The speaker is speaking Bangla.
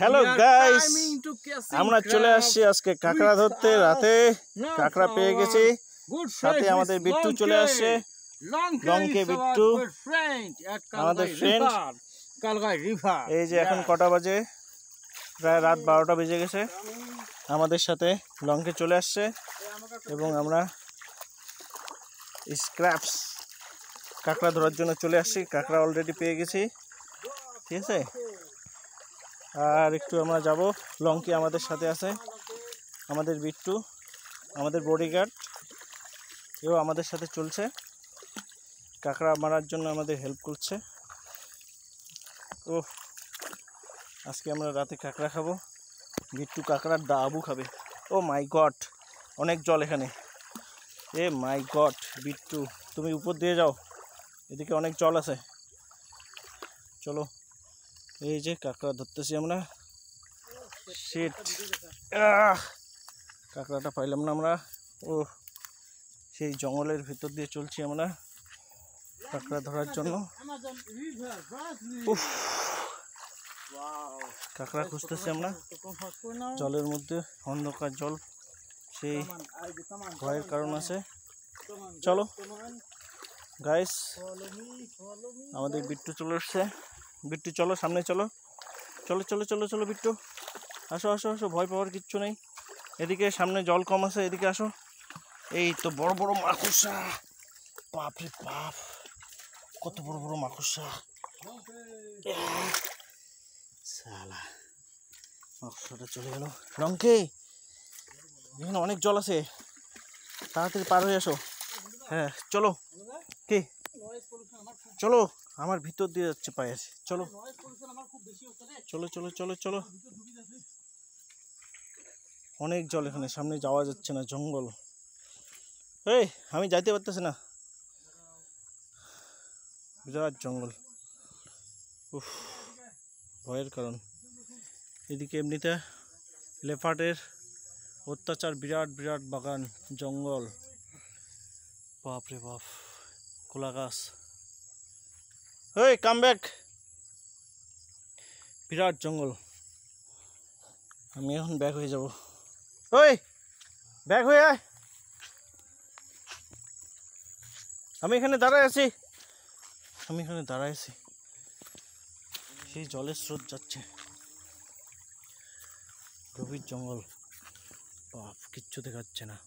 হ্যালো গাইস আমরা চলে আসছি আজকে কাঁকড়া ধরতে রাতে কাঁকড়া পেয়ে গেছি সাথে আমাদের বিট্টু চলে আসছে লঙ্কে বিট্টু আমাদের ফ্রেন্ড এই যে এখন কটা বাজে প্রায় রাত বারোটা বেজে গেছে আমাদের সাথে লঙ্কে চলে আসছে এবং আমরা স্ক্র্যাপস কাঁকড়া ধরার জন্য চলে আসছি কাঁকড়া অলরেডি পেয়ে গেছি ঠিক আছে আর একটু আমরা যাব লঙ্কি আমাদের সাথে আছে আমাদের বিট্টু আমাদের বডিগার্ড এও আমাদের সাথে চলছে কাঁকড়া মারার জন্য আমাদের হেল্প করছে ও আজকে আমরা রাতে কাঁকড়া খাবো বিট্টু কাঁকড়ার ডাবু খাবে ও মাই গড অনেক জল এখানে এ মাই গড বিট্টু তুমি উপর দিয়ে যাও এদিকে অনেক জল আছে চলো এই যে কাঁকড়া ধরতেছি আমরা শীত কাঁকড়াটা পাইলাম না আমরা ও সেই জঙ্গলের ভিতর দিয়ে চলছি আমরা কাঁকড়া ধরার জন্য কাঁকড়া খুঁজতেছি আমরা জলের মধ্যে অন্ধকার জল সেই ভয়ের কারণ আছে চলো গাইস আমাদের বিট্টু চলে এসছে বিট্টু চলো সামনে চলো চলো চলো চলো চলো বিট্টু আসো আসো আসো ভয় পাওয়ার কিচ্ছু নেই এদিকে সামনে জল কম আছে এদিকে আসো এই তো বড় বড় মাকুসা বাপরে বাপ কত বড় বড় মাকুসা সালা মাকুসাটা চলে গেল রঙ্কে এখানে অনেক জল আছে তাড়াতাড়ি পার হয়ে আসো হ্যাঁ চলো কে চলো আমার ভিতর দিয়ে যাচ্ছে পায়ের চলো চলো চলো চলো চলো অনেক জল এখানে সামনে যাওয়া যাচ্ছে না জঙ্গল এই আমি যাইতে পারতেছি না বিরাট জঙ্গল উফ ভয়ের কারণ এদিকে এমনিতে লেফাটের অত্যাচার বিরাট বিরাট বাগান জঙ্গল বাপরে বাপ কোলা গাছ ওই কাম ব্যাক বিরাট জঙ্গল আমি এখন ব্যাক হয়ে যাব ওই ব্যাক হয়ে আয় আমি এখানে দাঁড়ায় আছি আমি এখানে দাঁড়ায় আছি সেই জলের স্রোত যাচ্ছে গভীর জঙ্গল বাপ কিচ্ছু দেখাচ্ছে না